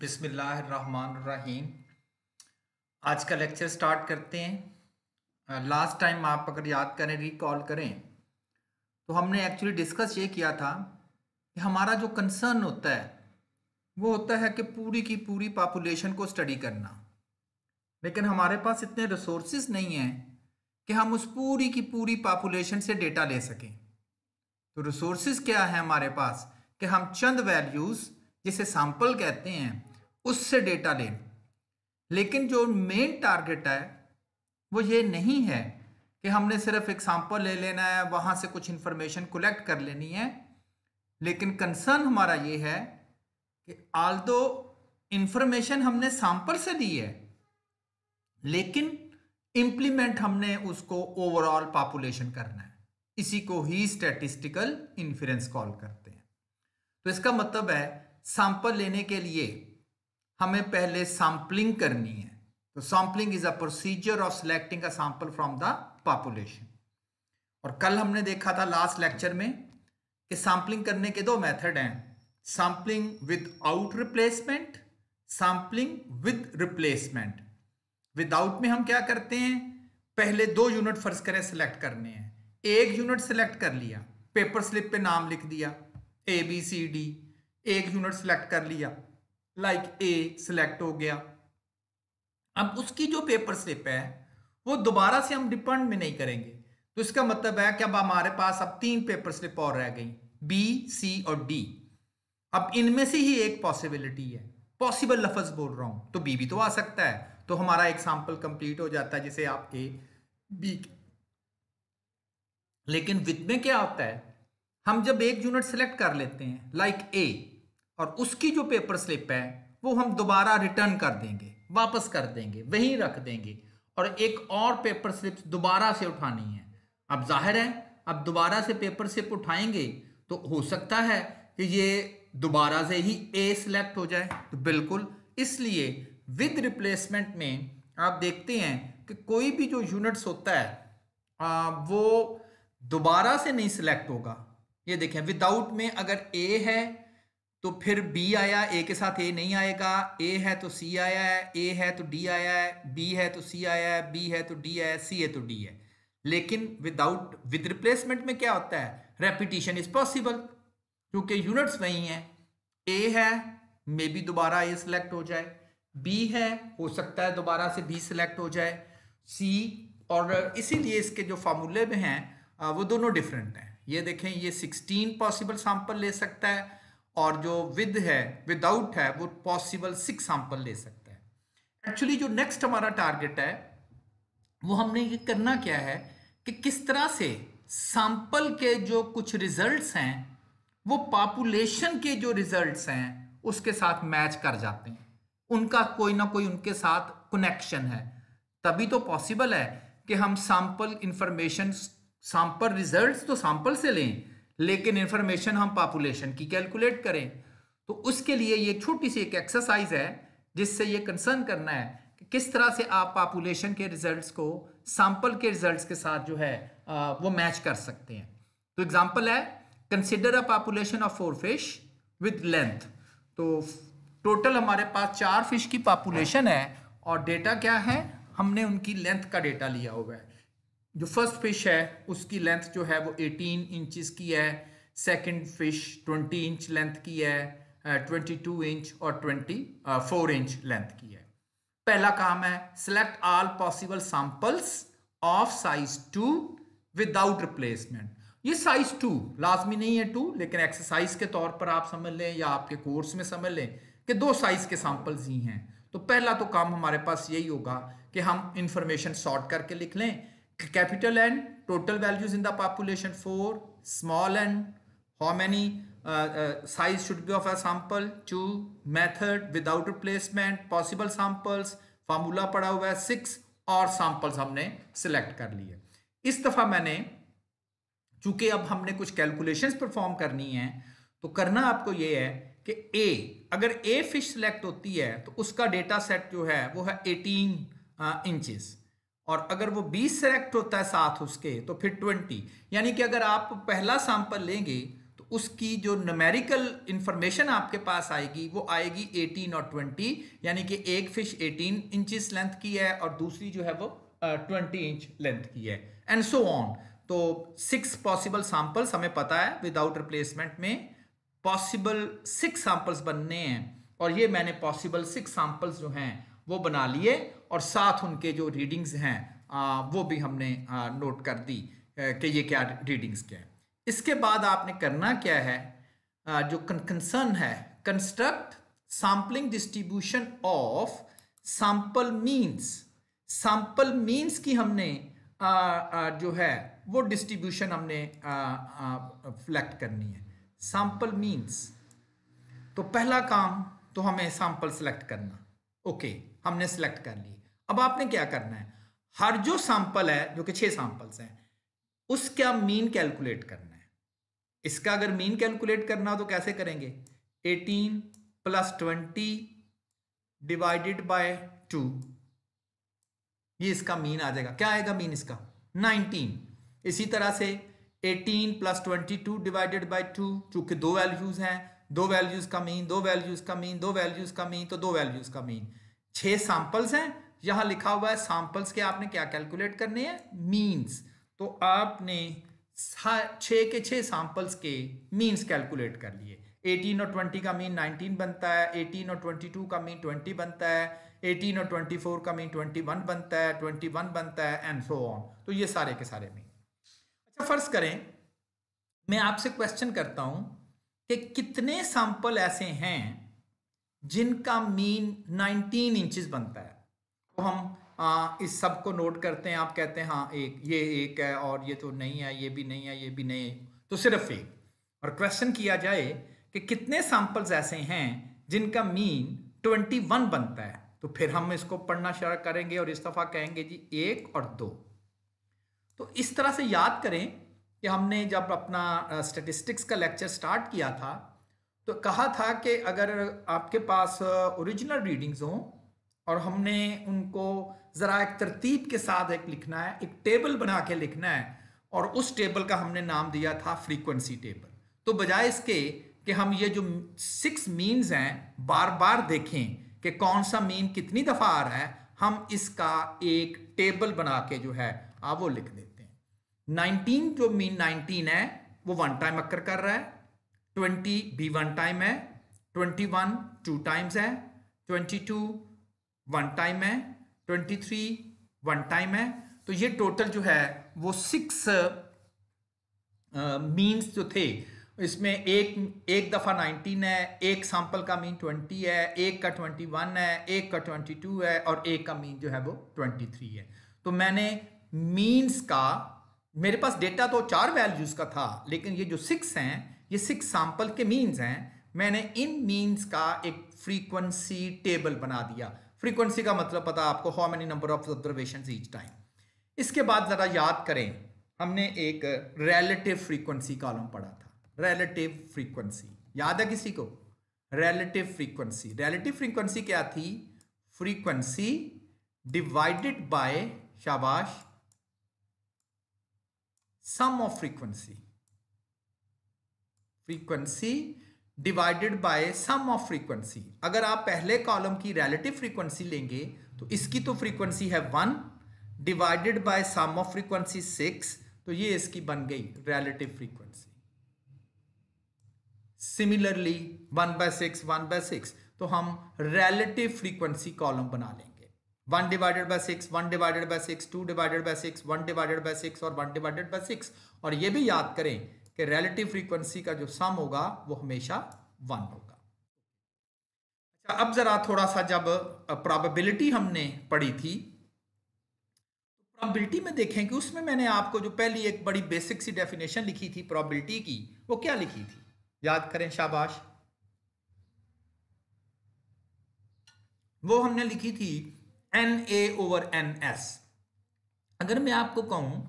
बिसमीम आज का लेक्चर स्टार्ट करते हैं लास्ट टाइम आप अगर याद करें रिकॉल करें तो हमने एक्चुअली डिस्कस ये किया था कि हमारा जो कंसर्न होता है वो होता है कि पूरी की पूरी पापुलेशन को स्टडी करना लेकिन हमारे पास इतने रिसोर्स नहीं हैं कि हम उस पूरी की पूरी पापुलेशन से डेटा ले सकें तो रिसोर्स क्या है हमारे पास कि हम चंद वैल्यूज़ जिसे सैंपल कहते हैं उससे डेटा लें लेकिन जो मेन टारगेट है वो ये नहीं है कि हमने सिर्फ सैंपल ले लेना है वहाँ से कुछ इन्फॉर्मेशन कलेक्ट कर लेनी है लेकिन कंसर्न हमारा ये है कि आल दो इन्फॉर्मेशन हमने सैंपल से दी है लेकिन इम्प्लीमेंट हमने उसको ओवरऑल पॉपुलेशन करना है इसी को ही स्टैटिस्टिकल इन्फ्रेंस कॉल करते हैं तो इसका मतलब है सैंपल लेने के लिए हमें पहले सैम्पलिंग करनी है तो sampling is a procedure of selecting a sample from the population और कल हमने देखा था लास्ट लेक्चर में कि सैम्पलिंग करने के दो मेथड हैं sampling without replacement sampling with replacement without में हम क्या करते हैं पहले दो यूनिट फर्ज करें सिलेक्ट करने हैं एक यूनिट सिलेक्ट कर लिया पेपर स्लिप पे नाम लिख दिया ए बी सी डी एक यूनिट सिलेक्ट कर लिया लाइक ए सिलेक्ट हो गया अब उसकी जो पेपर स्लिप है वो दोबारा से हम डिपेंड में नहीं करेंगे तो इसका मतलब है कि अब हमारे पास अब तीन पेपर स्लिप और रह गई बी सी और डी अब इनमें से ही एक पॉसिबिलिटी है पॉसिबल लफज बोल रहा हूं तो बी भी तो आ सकता है तो हमारा एग्जाम्पल कंप्लीट हो जाता है जिसे आप ए बी लेकिन विद में क्या होता है हम जब एक यूनिट सेलेक्ट कर लेते हैं लाइक like ए और उसकी जो पेपर स्लिप है वो हम दोबारा रिटर्न कर देंगे वापस कर देंगे वहीं रख देंगे और एक और पेपर स्लिप दोबारा से उठानी है अब जाहिर है अब दोबारा से पेपर स्लिप उठाएंगे तो हो सकता है कि ये दोबारा से ही ए सिलेक्ट हो जाए तो बिल्कुल इसलिए विद रिप्लेसमेंट में आप देखते हैं कि कोई भी जो यूनिट्स होता है आ, वो दोबारा से नहीं सिलेक्ट होगा ये देखें विदाउट में अगर ए है तो फिर बी आया ए के साथ ए नहीं आएगा ए है तो सी आया है ए है तो डी आया है बी है तो सी आया है बी है तो डी आया है सी है तो डी है लेकिन विदाउट विद रिप्लेसमेंट में क्या होता है रेपिटेशन इज पॉसिबल क्योंकि यूनिट्स वही हैं ए है मे बी दोबारा ए सिलेक्ट हो जाए बी है हो सकता है दोबारा से बी सिलेक्ट हो जाए सी और इसीलिए इसके जो फार्मूले में हैं वो दोनों डिफरेंट हैं ये देखें ये सिक्सटीन पॉसिबल सैम्पल ले सकता है और जो विद है विदाउट है वो पॉसिबल सिक्स सैंपल ले सकता है एक्चुअली जो नेक्स्ट हमारा टारगेट है वो हमने ये करना क्या है कि किस तरह से सैंपल के जो कुछ रिजल्ट्स हैं वो पॉपुलेशन के जो रिजल्ट्स हैं उसके साथ मैच कर जाते हैं उनका कोई ना कोई उनके साथ कनेक्शन है तभी तो पॉसिबल है कि हम सैंपल इंफॉर्मेशन सैंपल रिजल्ट्स तो सैंपल से लें लेकिन इंफॉर्मेशन हम पॉपुलेशन की कैलकुलेट करें तो उसके लिए ये छोटी सी एक एक्सरसाइज है जिससे ये कंसर्न करना है कि किस तरह से आप पॉपुलेशन के रिजल्ट्स को सैंपल के रिजल्ट्स के साथ जो है आ, वो मैच कर सकते हैं तो एग्जांपल है consider a population of four fish with length तो टोटल हमारे पास चार फिश की पॉपुलेशन है और डेटा क्या है हमने उनकी लेंथ का डेटा लिया हुआ है जो फर्स्ट फिश है उसकी लेंथ जो है वो 18 इंचज की है सेकंड फिश 20 इंच लेंथ की है 22 uh, इंच और 24 इंच लेंथ की है पहला काम है select all possible samples of size two without replacement ये साइज टू लाजमी नहीं है टू लेकिन एक्सरसाइज के तौर पर आप समझ लें या आपके कोर्स में समझ लें कि दो साइज के सैंपल्स ही हैं तो पहला तो काम हमारे पास यही होगा कि हम इंफॉर्मेशन सॉर्ट करके लिख लें capital N, total values in the population 4, small n, how many uh, uh, size should be of a sample, 2, method without replacement, possible samples, formula पड़ा हुआ है सिक्स और सैंपल्स हमने सिलेक्ट कर लिए इस दफ़ा मैंने चूंकि अब हमने कुछ कैलकुलेशंस परफॉर्म करनी है तो करना आपको ये है कि ए अगर ए फिश सिलेक्ट होती है तो उसका डेटा सेट जो है वो है एटीन इंचज़ और अगर वो 20 सेलेक्ट होता है साथ उसके तो फिर 20 यानी कि अगर आप पहला सैंपल लेंगे तो उसकी जो नमेरिकल इंफॉर्मेशन आपके पास आएगी वो आएगी 18 और 20 यानी कि एक फिश 18 इंचिस लेंथ की है और दूसरी जो है वो ट्वेंटी इंच लेंथ की है एंड सो ऑन तो सिक्स पॉसिबल सैंपल्स हमें पता है विदाउट रिप्लेसमेंट में पॉसिबल सिक्स सैंपल्स बनने हैं और ये मैंने पॉसिबल सिक्स सैंपल्स जो हैं वो बना लिए और साथ उनके जो रीडिंग्स हैं वो भी हमने नोट कर दी कि ये क्या रीडिंग्स क्या है इसके बाद आपने करना क्या है जो कंसर्न है construct sampling distribution of sample means sample means की हमने आ, आ, जो है वो डिस्ट्रीब्यूशन हमने फ्लैक्ट करनी है सैम्पल मीन्स तो पहला काम तो हमें सैम्पल सेलेक्ट करना ओके हमने सेलेक्ट कर लिए अब आपने क्या करना है हर जो सैंपल है जो कि छह सैंपल्स हैं उसका मीन कैलकुलेट करना है इसका अगर मीन कैलकुलेट करना हो तो कैसे करेंगे 18 plus twenty divided by two ये इसका मीन आ जाएगा क्या आएगा मीन इसका 19 इसी तरह से 18 plus twenty two divided by two चूंकि दो वैल्यूज हैं दो वैल्यूज का मीन दो वैल्यूज का मीन दो वैल्यूज का मीन तो दो वैल्यूज का मीन छह सैंपल्स हैं यहां लिखा हुआ है सैंपल्स के आपने क्या कैलकुलेट करने हैं मीन्स तो आपने छ के छः सैंपल्स के मीन्स कैलकुलेट कर लिए 18 और 20 का मीन 19 बनता है 18 और 22 का मीन 20 बनता है 18 और 24 का मीन 21 बनता है 21 बनता है एंड सो ऑन तो ये सारे के सारे मीन अच्छा फर्ज करें मैं आपसे क्वेश्चन करता हूं कि कितने सैंपल ऐसे हैं जिनका मीन 19 इंचेस बनता है तो हम आ, हाँ, इस सब को नोट करते हैं आप कहते हैं हाँ एक ये एक है और ये तो नहीं है ये भी नहीं है ये भी नहीं है तो सिर्फ एक और क्वेश्चन किया जाए कि कितने सैंपल्स ऐसे हैं जिनका मीन ट्वेंटी वन बनता है तो फिर हम इसको पढ़ना शुरू करेंगे और इस दफ़ा कहेंगे जी एक और दो तो इस तरह से याद करें कि हमने जब अपना स्टेटिस्टिक्स का लेक्चर स्टार्ट किया था तो कहा था कि अगर आपके पास ओरिजिनल रीडिंग्स हों और हमने उनको ज़रा एक तरतीब के साथ एक लिखना है एक टेबल बना के लिखना है और उस टेबल का हमने नाम दिया था फ्रीक्वेंसी टेबल तो बजाय इसके कि हम ये जो सिक्स मीन्स हैं बार बार देखें कि कौन सा मीन कितनी दफ़ा आ रहा है हम इसका एक टेबल बना के जो है आप वो लिख देते हैं नाइनटीन जो मीन नाइनटीन है वो वन टाइम अक्कर कर रहा है ट्वेंटी भी वन टाइम है ट्वेंटी वन टू टाइम्स है ट्वेंटी टू वन टाइम है ट्वेंटी थ्री वन टाइम है तो ये टोटल जो है वो सिक्स मीन्स जो थे इसमें एक एक दफ़ा नाइनटीन है एक सैंपल का मीन ट्वेंटी है एक का ट्वेंटी वन है एक का ट्वेंटी टू है और एक का मीन जो है वो ट्वेंटी थ्री है तो मैंने मीन्स का मेरे पास डेटा तो चार वैल्यूज़ का था लेकिन ये जो सिक्स हैं ये सिक्स सैंपल के मीन्स हैं मैंने इन मीन्स का एक फ्रीक्वेंसी टेबल बना दिया फ्रीक्वेंसी का मतलब पता आपको how many number of observation each time इसके बाद ज़रा याद करें हमने एक रेलेटिव फ्रीक्वेंसी कॉलम पढ़ा था रेलेटिव फ्रीक्वेंसी याद है किसी को रेलेटिव फ्रीक्वेंसी रेलेटिव फ्रीक्वेंसी क्या थी फ्रीक्वेंसी डिवाइडेड बाय शाबाश sum of frequency frequency divided by sum of frequency अगर आप पहले कॉलम की रिलेटिव फ्रीक्वेंसी लेंगे तो इसकी तो फ्रीक्वेंसी है one divided by sum of frequency six तो ये इसकी बन गई relative frequency similarly one by six one by six तो हम रिलेटिव फ्रीक्वेंसी कॉलम बना लेंगे one divided by six one divided by six two divided by six one divided by six और वन डिवाइडेड बाय सिक्स और ये भी याद करें कि रिलेटिव फ्रीक्वेंसी का जो सम होगा वो हमेशा वन होगा अच्छा अब जरा थोड़ा सा जब प्रोबेबिलिटी हमने पढ़ी थी तो प्रोबेबिलिटी में देखें कि उसमें मैंने आपको जो पहली एक बड़ी बेसिक सी डेफिनेशन लिखी थी प्रोबेबिलिटी की वो क्या लिखी थी याद करें शाबाश वो हमने लिखी थी N A over N S अगर मैं आपको कहूं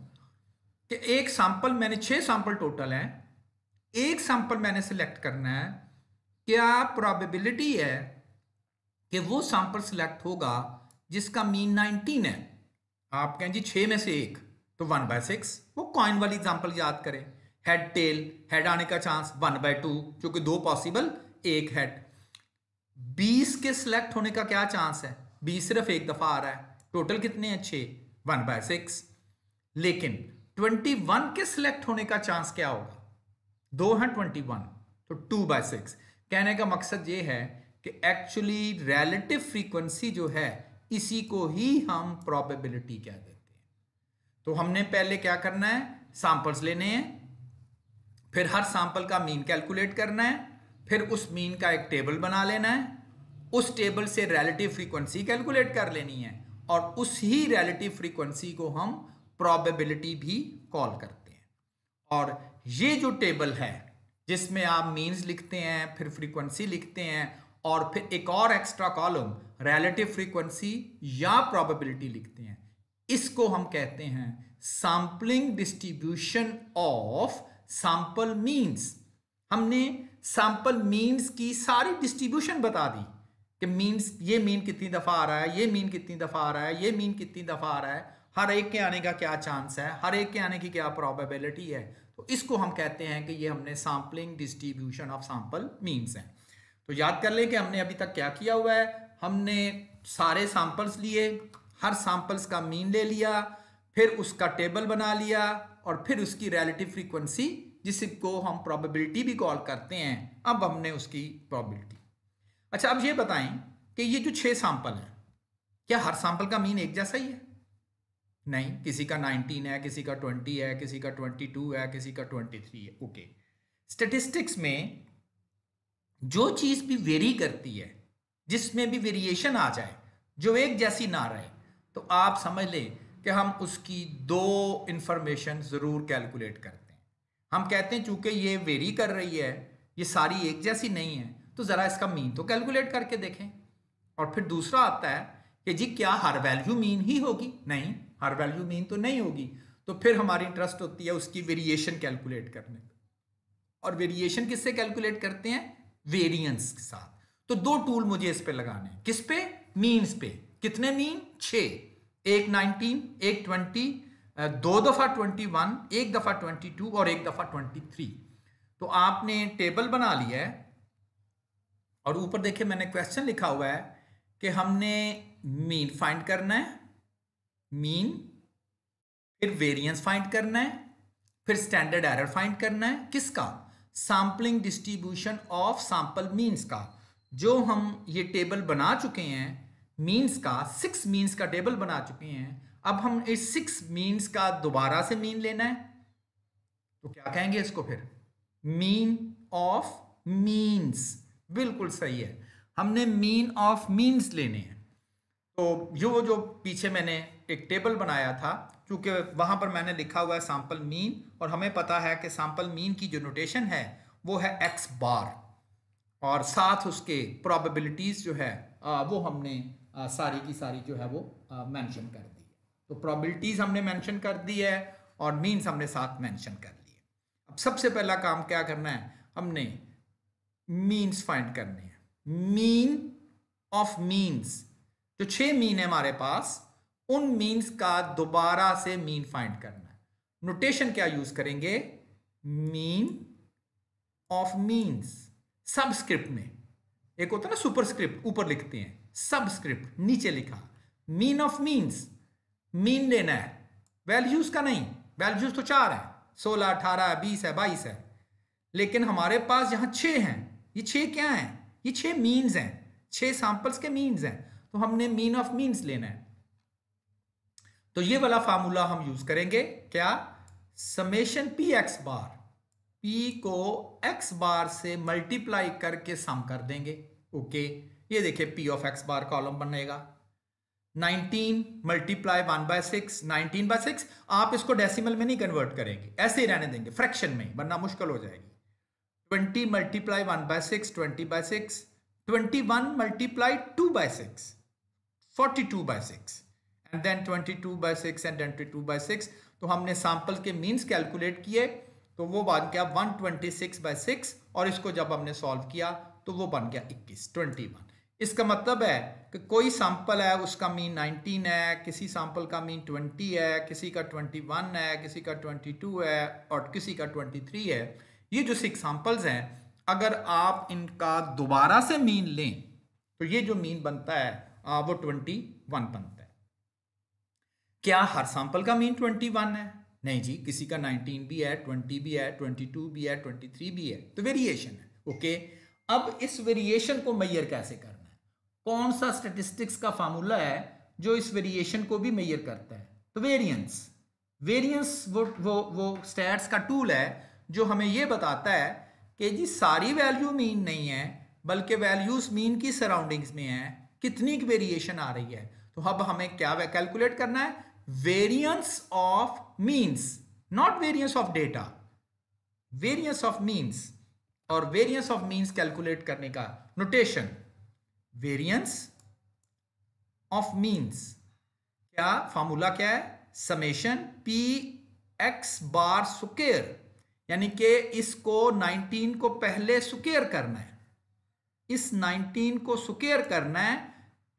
कि एक सैंपल मैंने छह सैंपल टोटल हैं एक सैंपल मैंने सिलेक्ट करना है क्या प्रोबेबिलिटी है कि वो सैंपल सिलेक्ट होगा जिसका मीन नाइनटीन है आप कहें जी छः में से एक तो वन बाय सिक्स वो कॉइन वाली एग्जाम्पल याद करें हेड टेल हेड आने का चांस वन बाय टू जो कि दो पॉसिबल एक हेड बीस के सिलेक्ट होने का क्या चांस है बीस सिर्फ एक दफ़ा आ रहा है टोटल कितने हैं छे वन बाय सिक्स लेकिन ट्वेंटी वन के सिलेक्ट होने का चांस क्या होगा दो है ट्वेंटी वन तो टू बाय सिक्स कहने का मकसद ये है कि एक्चुअली रिलेटिव फ्रीक्वेंसी जो है इसी को ही हम प्रोबेबिलिटी क्या देते हैं तो हमने पहले क्या करना है सैंपल्स लेने हैं फिर हर सैंपल का मीन कैलकुलेट करना है फिर उस मीन का एक टेबल बना लेना है उस टेबल से रिलेटिव फ्रीक्वेंसी कैलकुलेट कर लेनी है और उस ही रिलेटिव फ्रीक्वेंसी को हम प्रोबेबिलिटी भी कॉल करते हैं और ये जो टेबल है जिसमें आप मीन्स लिखते हैं फिर फ्रीक्वेंसी लिखते हैं और फिर एक और एक्स्ट्रा कॉलम रिलेटिव फ्रीक्वेंसी या प्रोबेबिलिटी लिखते हैं इसको हम कहते हैं sampling distribution of sample means हमने सैंपल मीन्स की सारी डिस्ट्रीब्यूशन बता दी कि मीन्स ये मीन कितनी दफ़ा आ रहा है ये मीन कितनी दफ़ा आ रहा है ये मीन कितनी दफ़ा आ रहा है हर एक के आने का क्या चांस है हर एक के आने की क्या प्रोबेबिलिटी है तो इसको हम कहते हैं कि ये हमने sampling distribution of sample means हैं तो याद कर लें कि हमने अभी तक क्या किया हुआ है हमने सारे सैम्पल्स लिए हर सैम्पल्स का मीन ले लिया फिर उसका टेबल बना लिया और फिर उसकी रिलेटिव फ्रीक्वेंसी जिसको हम प्रोबेबिलिटी भी कॉल करते हैं अब हमने उसकी प्रोबेबिलिटी अच्छा अब ये बताएं कि ये जो छः सैंपल हैं क्या हर सैंपल का मीन एक जैसा ही है नहीं किसी का 19 है किसी का 20 है किसी का 22 है किसी का 23 है ओके स्टेटिस्टिक्स में जो चीज़ भी वेरी करती है जिसमें भी वेरिएशन आ जाए जो एक जैसी ना रहे तो आप समझ लें कि हम उसकी दो इन्फॉर्मेशन ज़रूर कैलकुलेट करते हैं हम कहते हैं चूंकि ये वेरी कर रही है ये सारी एक जैसी नहीं है तो ज़रा इसका मीन तो कैलकुलेट करके देखें और फिर दूसरा आता है कि जी क्या हर वैल्यू मीन ही होगी नहीं हर वैल्यू मीन तो नहीं होगी तो फिर हमारी इंटरेस्ट होती है उसकी वेरिएशन कैलकुलेट करने का और वेरिएशन किससे कैलकुलेट करते हैं वेरिएंस के साथ तो दो टूल मुझे इस पे लगाने किस पे मीन्स पे कितने मीन छ एक नाइनटीन एक ट्वेंटी दो दफ़ा ट्वेंटी वन एक दफ़ा ट्वेंटी टू और एक दफ़ा ट्वेंटी थ्री तो आपने टेबल बना लिया है और ऊपर देखिए मैंने क्वेश्चन लिखा हुआ है कि हमने मीन फाइंड करना है मीन फिर वेरिएंस फाइंड करना है फिर स्टैंडर्ड एरर फाइंड करना है किसका sampling distribution of sample means का जो हम ये टेबल बना चुके हैं मीन्स का सिक्स मीन्स का टेबल बना चुके हैं अब हम इस सिक्स मीन्स का दोबारा से मीन लेना है तो क्या कहेंगे इसको फिर मीन ऑफ मीन्स बिल्कुल सही है हमने मीन ऑफ मीन्स लेने हैं तो यो जो पीछे मैंने एक टेबल बनाया था क्योंकि वहाँ पर मैंने लिखा हुआ है सैम्पल मीन और हमें पता है कि सैम्पल मीन की जो नोटेशन है वो है एक्स बार और साथ उसके प्रोबेबिलिटीज़ जो है आ, वो हमने आ, सारी की सारी जो है वो मेंशन कर दी तो प्रोबेबिलिटीज़ हमने मेंशन कर दी है और मीन्स हमने साथ मेंशन कर लिए अब सबसे पहला काम क्या करना है हमने मीन्स फाइंड करने हैं मीन ऑफ मीन्स जो छह मीन है हमारे पास उन मीन्स का दोबारा से मीन फाइंड करना है नोटेशन क्या यूज करेंगे मीन ऑफ मीन्स सबस्क्रिप्ट में एक होता है ना सुपरस्क्रिप्ट ऊपर लिखते हैं सबस्क्रिप्ट नीचे लिखा मीन ऑफ मीन्स मीन लेना है वैल्यूज का नहीं वैल्यूज तो चार है सोलह अठारह बीस है बाईस है लेकिन हमारे पास यहां छे हैं ये छे क्या हैं ये छे मीन्स हैं छे सैंपल्स के मीन्स हैं तो हमने मीन ऑफ मीन्स लेना है तो ये वाला फार्मूला हम यूज करेंगे क्या summation P X bar P को एक्स बार से मल्टीप्लाई करके सम कर देंगे ओके ये देखिए P of X bar column बनेगा 19 multiply one by six nineteen by six आप इसको डेसिमल में नहीं कन्वर्ट करेंगे ऐसे ही रहने देंगे फ्रैक्शन में बनना मुश्किल हो जाएगी twenty multiply one by six twenty by six twenty one multiply two by six forty two by six and then 22 by six and 22 by six तो हमने सैंपल के मीन्स कैलकुलेट किए तो वो बन गया 126 बाय सिक्स और इसको जब हमने सॉल्व किया तो वो बन गया 21 21 इसका मतलब है कि कोई सैंपल है उसका मीन 19 है किसी सैंपल का मीन 20 है किसी का 21 है किसी का 22 है और किसी का 23 है ये जो सिक्स सैंपल्स हैं अगर आप इनका दोबारा से मीन लें तो ये जो मीन बनता है वो ट्वेंटी बनता है क्या हर सैंपल का मीन ट्वेंटी वन है नहीं जी किसी का नाइनटीन भी है ट्वेंटी भी है ट्वेंटी टू भी है ट्वेंटी थ्री भी है तो वेरिएशन है ओके अब इस वेरिएशन को मैयर कैसे करना है कौन सा स्टेटिस्टिक्स का फार्मूला है जो इस वेरिएशन को भी मैयर करता है तो वेरियंस वेरियंस वो वो वो स्टैट्स का टूल है जो हमें ये बताता है कि जी सारी वैल्यू मीन नहीं है बल्कि वैल्यूज मीन की सराउंडिंग्स में है कितनी वेरिएशन आ रही है तो अब हमें क्या कैलकुलेट करना है variance of means not variance of data variance of means और variance of means calculate करने का notation variance of means क्या फार्मूला क्या है समेशन पी एक्स बार सुकेर यानी कि इसको 19 को पहले सुकेर करना है इस 19 को सुकेर करना है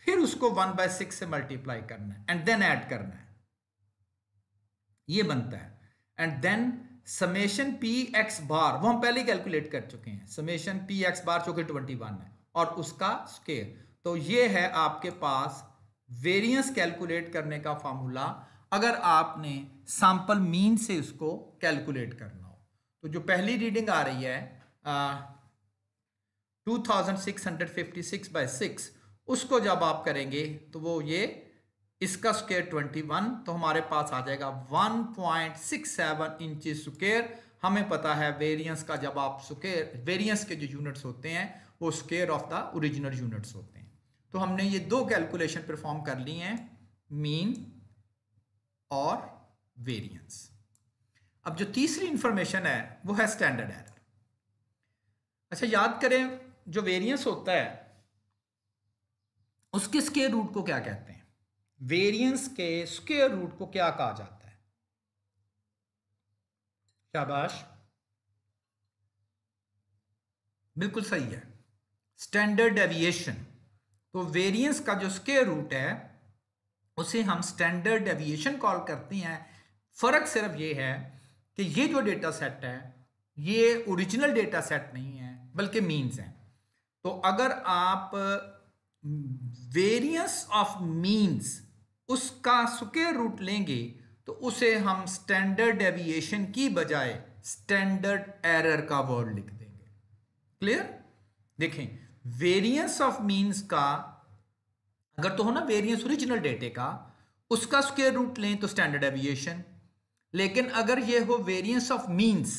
फिर उसको 1 बाय सिक्स से मल्टीप्लाई करना है एंड देन ऐड करना है ये बनता है and then summation P X bar वो हम पहले ही कैलकुलेट कर चुके हैं समेशन पी एक्स बार चूंकि ट्वेंटी वन है और उसका स्केयर तो ये है आपके पास वेरियंस कैलकुलेट करने का फॉर्मूला अगर आपने सैंपल मीन से उसको कैलकुलेट करना हो तो जो पहली रीडिंग आ रही है two thousand six hundred fifty six by six उसको जब आप करेंगे तो वो ये इसका स्क्वेयर 21 तो हमारे पास आ जाएगा 1.67 पॉइंट सिक्स सेवन इंची स्क्वेयर हमें पता है वेरियंस का जब आप स्क्वेयर वेरियंस के जो यूनिट्स होते हैं वो square of the original units होते हैं तो हमने ये दो कैलकुलेशन परफॉर्म कर ली हैं मीन और वेरियंस अब जो तीसरी इंफॉर्मेशन है वो है स्टैंडर्ड एरर अच्छा याद करें जो वेरियंस होता है उसके स्केयर रूट को क्या कहते हैं वेरिएंस के स्क्वेयर रूट को क्या कहा जाता है शाबाश बिल्कुल सही है स्टैंडर्ड डेविएशन तो वेरिएंस का जो स्केयर रूट है उसे हम स्टैंडर्ड डेविएशन कॉल करते हैं फर्क सिर्फ ये है कि ये जो डेटा सेट है ये ओरिजिनल डेटा सेट नहीं है बल्कि मीन्स हैं तो अगर आप वेरियंस ऑफ मीन्स उसका सुके रूट लेंगे तो उसे हम स्टैंडर्ड एविएशन की बजाय स्टैंडर्ड एरर का वर्ड लिख देंगे क्लियर देखें वेरिएंस ऑफ मींस का अगर तो हो ना वेरिएंस ओरिजिनल डेटे का उसका स्क्वेयर रूट लें तो स्टैंडर्ड एविएशन लेकिन अगर ये हो वेरिएंस ऑफ मींस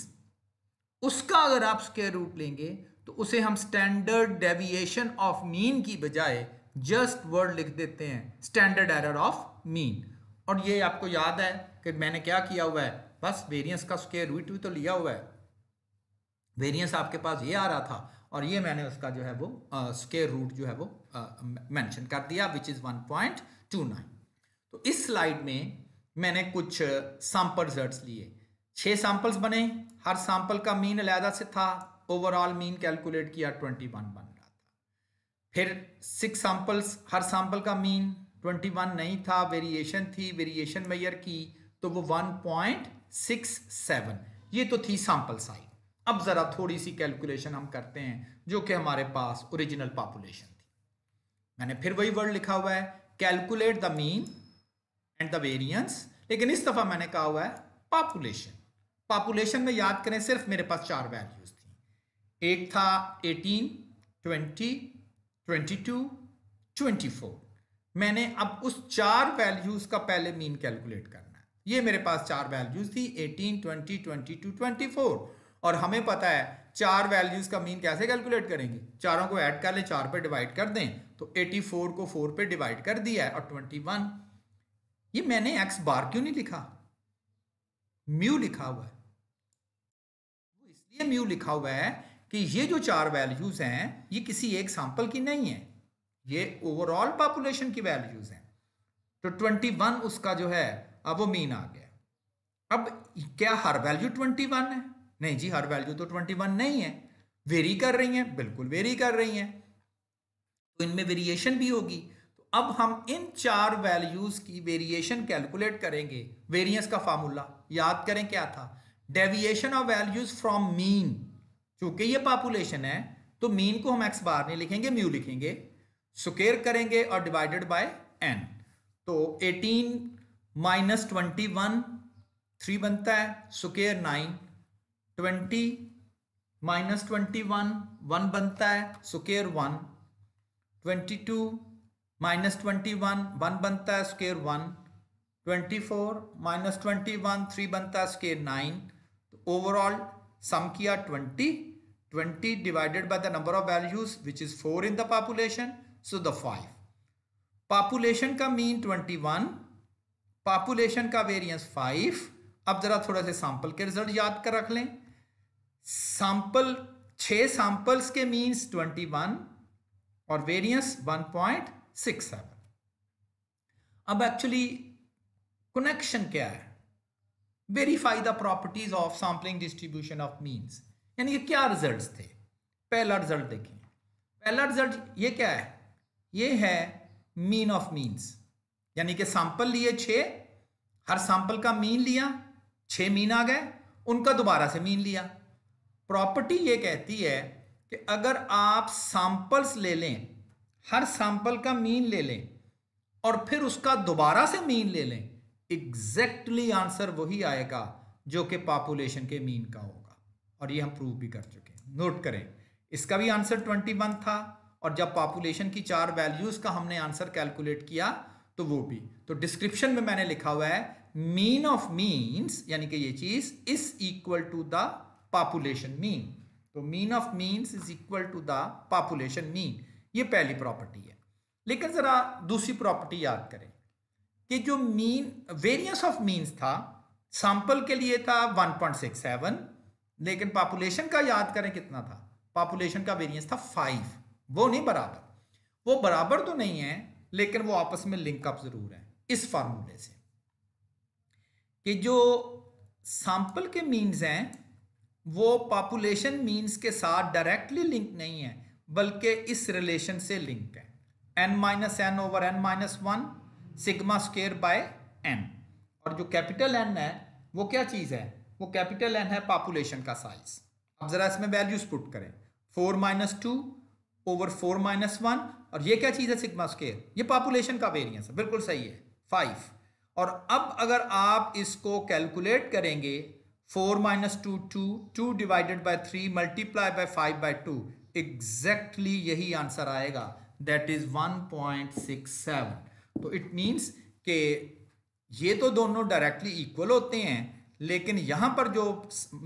उसका अगर आप स्क्वेयर रूट लेंगे तो उसे हम स्टैंडर्ड डेविएशन ऑफ मीन की बजाय जस्ट वर्ड लिख देते हैं स्टैंडर्ड एरर ऑफ मीन और ये आपको याद है कि मैंने क्या किया हुआ है बस वेरियंस का स्केयर रूट भी तो लिया हुआ है वेरियंस आपके पास ये आ रहा था और ये मैंने उसका जो है वो स्केयर uh, रूट जो है वो मैंशन uh, कर दिया which is one point two nine तो इस स्लाइड में मैंने कुछ सैंपल रिजल्ट लिए छह सैंपल्स बने हर सैंपल का मीन अलहदा से था ओवरऑल मीन कैलकुलेट किया ट्वेंटी वन बन फिर सिक्स सैंपल्स हर सैंपल का मीन 21 नहीं था वेरिएशन थी वेरिएशन मैयर की तो वो 1.67 ये तो थी सैंपल साइज अब ज़रा थोड़ी सी कैलकुलेशन हम करते हैं जो कि हमारे पास ओरिजिनल पॉपुलेशन थी मैंने फिर वही वर्ड लिखा हुआ है calculate the mean and the variance लेकिन इस दफ़ा मैंने कहा हुआ है पॉपुलेशन पॉपुलेशन में याद करें सिर्फ मेरे पास चार वैल्यूज़ थी एक था 18, 20, ट्वेंटी टू ट्वेंटी फोर मैंने अब उस चार वैल्यूज का पहले मीन कैलकुलेट करना है ये मेरे पास चार वैल्यूज थी eighteen twenty twenty two twenty four और हमें पता है चार वैल्यूज का मीन कैसे कैलकुलेट करेंगे चारों को ऐड कर ले चार पे डिवाइड कर दें तो 84 को फोर पे डिवाइड कर दिया है और 21 ये मैंने एक्स बार क्यों नहीं लिखा म्यू लिखा हुआ है इसलिए म्यू लिखा हुआ है कि ये जो चार वैल्यूज़ हैं ये किसी एक सैंपल की नहीं है ये ओवरऑल पॉपुलेशन की वैल्यूज़ हैं तो ट्वेंटी वन उसका जो है अब वो मीन आ गया अब क्या हर वैल्यू ट्वेंटी वन है नहीं जी हर वैल्यू तो ट्वेंटी वन नहीं है वेरी कर रही हैं बिल्कुल वेरी कर रही हैं तो इनमें वेरिएशन भी होगी तो अब हम इन चार वैल्यूज की वेरिएशन कैलकुलेट करेंगे वेरियंस का फार्मूला याद करें क्या था deviation of values from mean चूंकि ये पॉपुलेशन है तो मीन को हम एक्स बार नहीं लिखेंगे म्यू लिखेंगे स्केयर करेंगे और डिवाइडेड बाय एन तो 18 माइनस ट्वेंटी वन थ्री बनता है square nine twenty minus twenty one one बनता है square one twenty two minus twenty one one बनता है square one twenty four minus twenty one three बनता है स्केयर नाइन तो ओवरऑल सम किया twenty 20 divided by the number of values which is 4 in the population so the 5 population का mean 21 population का variance 5 अब जरा थोड़ा से सैंपल के रिजल्ट याद कर रख लें सैंपल छह सैंपल्स के मींस 21 और वेरियंस 1.67 अब एक्चुअली कनेक्शन क्या है verify the properties of sampling distribution of means यानी ये क्या रिजल्ट्स थे पहला रिजल्ट देखें पहला रिजल्ट ये क्या है ये है मीन ऑफ मीन्स यानी कि सैंपल लिए छ हर सैंपल का मीन लिया छ मीन आ गए उनका दोबारा से मीन लिया प्रॉपर्टी ये कहती है कि अगर आप सैंपल्स ले लें हर सैंपल का मीन ले लें और फिर उसका दोबारा से मीन ले लें एग्जैक्टली आंसर वही आएगा जो कि पॉपुलेशन के मीन का हो और ये हम प्रूव भी कर चुके हैं नोट करें इसका भी आंसर ट्वेंटी वन था और जब पॉपुलेशन की चार वैल्यूज का हमने आंसर कैलकुलेट किया तो वो भी तो डिस्क्रिप्शन में मैंने लिखा हुआ है मीन ऑफ मीन्स यानी कि ये चीज is equal to the population mean तो mean of means is equal to the population mean ये पहली प्रॉपर्टी है लेकिन जरा दूसरी प्रॉपर्टी याद करें कि जो मीन वेरियंस ऑफ मीन्स था सैंपल के लिए था वन पॉइंट सिक्स सेवन लेकिन पॉपुलेशन का याद करें कितना था पॉपुलेशन का वेरिएंस था फाइव वो नहीं बराबर वो बराबर तो नहीं है लेकिन वो आपस में लिंकअप जरूर है इस फार्मूले से कि जो सैंपल के मीन्स हैं वो पॉपुलेशन मीन्स के साथ डायरेक्टली लिंक नहीं है बल्कि इस रिलेशन से लिंक है N minus N over N minus one sigma square by N और जो कैपिटल एन है वो क्या चीज़ है वो कैपिटल एन है पॉपुलेशन का साइज अब जरा इसमें वैल्यूज पुट करें four minus two over four minus one और ये क्या चीज़ है सिग्मा स्केयर ये पॉपुलेशन का वेरियंस है बिल्कुल सही है फाइव और अब अगर आप इसको कैलकुलेट करेंगे four minus two two two divided by three multiply by five by two exactly यही आंसर आएगा that is one point six seven तो इट मीन्स के ये तो दोनों डायरेक्टली इक्वल होते हैं लेकिन यहाँ पर जो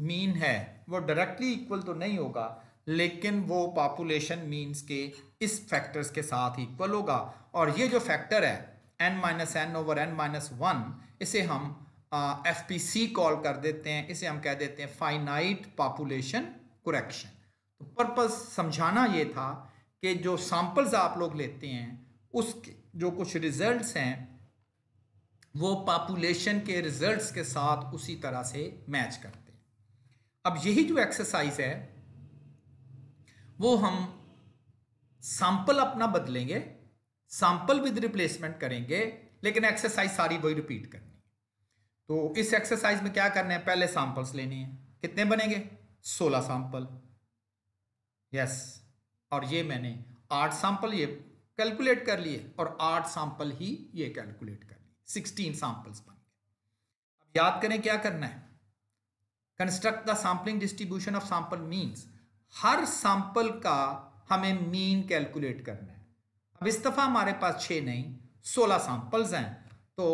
मीन है वो डायरेक्टली इक्वल तो नहीं होगा लेकिन वो पॉपुलेशन मीन्स के इस फैक्टर्स के साथ इक्वल होगा और ये जो फैक्टर है N minus N over N minus one इसे हम एफ पी सी कॉल कर देते हैं इसे हम कह देते हैं फाइनाइट पॉपुलेशन कुरेक्शन तो पर्पज़ समझाना ये था कि जो सैम्पल्स आप लोग लेते हैं उसके जो कुछ रिजल्ट्स हैं वो पॉपुलेशन के रिजल्ट्स के साथ उसी तरह से मैच करते हैं अब यही जो एक्सरसाइज है वो हम सैंपल अपना बदलेंगे सैंपल विद रिप्लेसमेंट करेंगे लेकिन एक्सरसाइज सारी वही रिपीट करनी है तो इस एक्सरसाइज में क्या करना है पहले सैंपल्स लेने हैं कितने बनेंगे सोलह सैंपल यस और ये मैंने आठ सैंपल ये कैलकुलेट कर लिए और आठ सैंपल ही ये कैलकुलेट कर सिक्सटीन सैंपल्स बन गए अब याद करें क्या करना है construct the sampling distribution of sample means हर सैंपल का हमें मीन कैलकुलेट करना है अब इस दफ़ा हमारे पास छः नहीं सोलह सैंपल्स हैं तो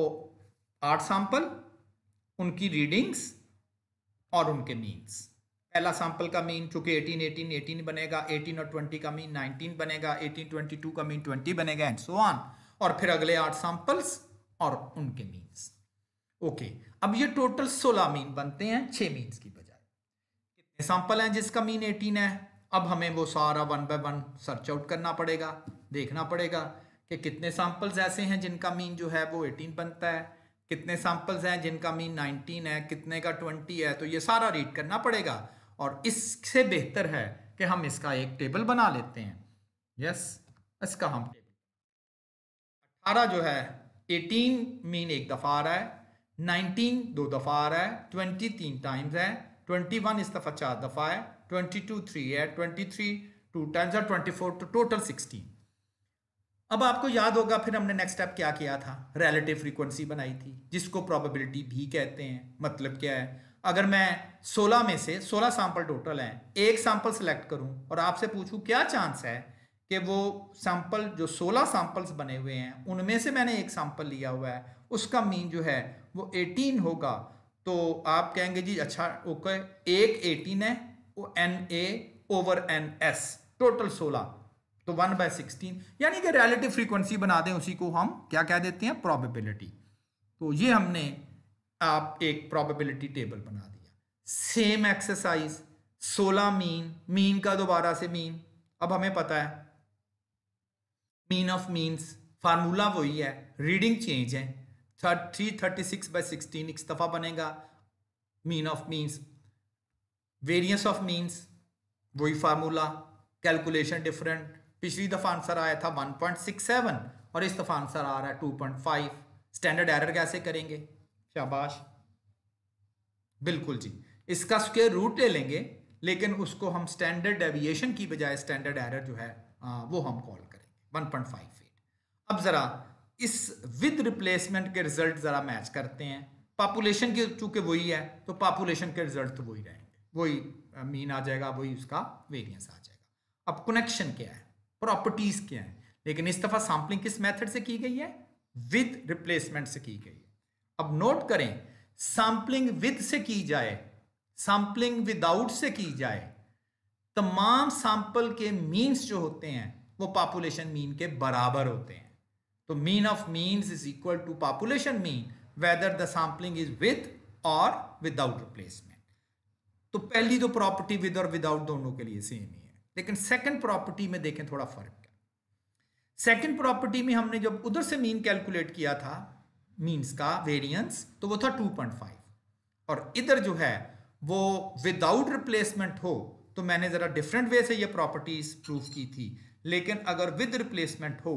आठ सैंपल उनकी रीडिंग्स और उनके मीन्स पहला सैंपल का मीन चूंकि 18 18 18 बनेगा 18 और 20 का मीन 19 बनेगा 18 22 का मीन 20 बनेगा एंड सो ऑन और फिर अगले आठ सैंपल्स और उनके मीन्स ओके अब ये टोटल सोलह मीन बनते हैं छह मीन्स की बजाय कितने सैंपल हैं जिसका मीन एटीन है अब हमें वो सारा one by one search out करना पड़ेगा देखना पड़ेगा कि कितने सैंपल्स ऐसे हैं जिनका मीन जो है वो एटीन बनता है कितने सैंपल्स हैं जिनका मीन नाइनटीन है कितने का ट्वेंटी है तो ये सारा रीड करना पड़ेगा और इससे बेहतर है कि हम इसका एक टेबल बना लेते हैं यस इसका हम टेबल अठारह जो है एटीन मीन एक दफ़ा आ रहा है नाइनटीन दो दफ़ा आ रहा है ट्वेंटी तीन टाइम्स है ट्वेंटी वन इस दफ़ा चार दफ़ा है ट्वेंटी टू थ्री है ट्वेंटी थ्री टू टाइम्स है ट्वेंटी फोर तो टोटल सिक्सटीन अब आपको याद होगा फिर हमने नेक्स्ट स्टेप क्या किया था रिलेटिव फ्रीक्वेंसी बनाई थी जिसको प्रोबेबिलिटी भी कहते हैं मतलब क्या है अगर मैं 16 में से 16 सैंपल टोटल हैं एक सैंपल सेलेक्ट करूं और आपसे पूछूं क्या चांस है कि वो सैंपल जो 16 सैंपल्स बने हुए हैं उनमें से मैंने एक सैंपल लिया हुआ है उसका मीन जो है वो 18 होगा तो आप कहेंगे जी अच्छा ओके एक 18 है वो N A over N S total 16 तो 1 बाय सिक्सटीन यानी कि रियलिटी फ्रीक्वेंसी बना दें उसी को हम क्या कह देते हैं प्रॉबिबिलिटी तो ये हमने आप एक प्रॉबिलिटी टेबल बना दिया सेम एक्सरसाइज 16 मीन मीन का दोबारा से मीन अब हमें पता है मीन ऑफ मीन्स फार्मूला वही है रीडिंग चेंज है three thirty six by sixteen एक दफ़ा बनेगा mean of means variance of means वही फार्मूला कैलकुलेशन डिफरेंट पिछली दफ़ा आंसर आया था वन पॉइंट सिक्स सेवन और इस दफ़ा आंसर आ रहा है two point five standard error कैसे करेंगे शाबाश बिल्कुल जी इसका स्क्वेयर रूट ले लेंगे लेकिन उसको हम स्टैंडर्ड डेविएशन की बजाय स्टैंडर्ड एरर जो है आ, वो हम कॉल 1.58 अब ज़रा इस विद रिप्लेसमेंट के रिजल्ट ज़रा मैच करते हैं पॉपुलेशन के चूंकि वही है तो पॉपुलेशन के रिजल्ट तो वही रहेंगे वही मीन uh, आ जाएगा वही उसका वेरियंस आ जाएगा अब कनेक्शन क्या है प्रॉपर्टीज़ क्या है लेकिन इस दफ़ा सैम्पलिंग किस मेथड से की गई है विद रिप्लेसमेंट से की गई है अब नोट करें सैम्पलिंग विद से की जाए सैम्पलिंग विदाउट से की जाए तमाम सैंपल के मीन्स जो होते हैं वो पॉपुलेशन मीन के बराबर होते हैं तो mean of means is equal to population mean whether the sampling is with और विदाउट रिप्लेसमेंट तो पहली तो प्रॉपर्टी विद और विदाउट दोनों के लिए सेम ही है लेकिन सेकंड प्रॉपर्टी में देखें थोड़ा फर्क है सेकंड प्रॉपर्टी में हमने जब उधर से मीन कैलकुलेट किया था मीन्स का वेरियंस तो वो था 2.5 और इधर जो है वो विदाउट रिप्लेसमेंट हो तो मैंने ज़रा डिफरेंट वे से ये प्रॉपर्टीज प्रूव की थी लेकिन अगर विद रिप्लेसमेंट हो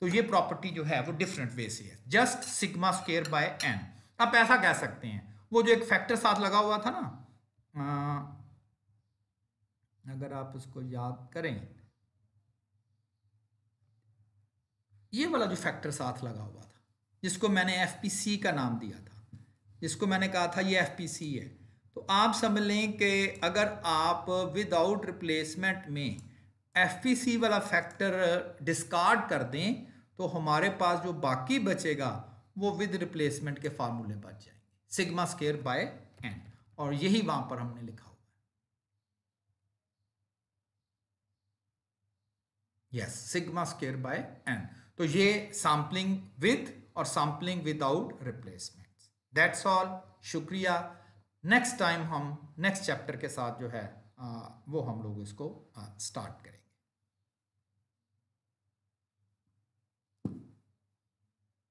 तो ये प्रॉपर्टी जो है वो डिफरेंट वे से है just sigma square by N आप ऐसा कह सकते हैं वो जो एक फैक्टर साथ लगा हुआ था ना आ, अगर आप उसको याद करें ये वाला जो फैक्टर साथ लगा हुआ था जिसको मैंने एफ का नाम दिया था जिसको मैंने कहा था ये एफ है तो आप समझ लें कि अगर आप विदाउट रिप्लेसमेंट में एफ वाला फैक्टर डिस्कार्ड uh, कर दें तो हमारे पास जो बाकी बचेगा वो विद रिप्लेसमेंट के फार्मूले बच जाएंगे सिग्मा स्केयर बाय एन और यही वहां पर हमने लिखा हुआ है yes sigma square by N तो ये सैम्पलिंग विद और sampling without replacement that's all शुक्रिया नेक्स्ट टाइम हम नेक्स्ट चैप्टर के साथ जो है आ, uh, वो हम लोग इसको स्टार्ट uh, करें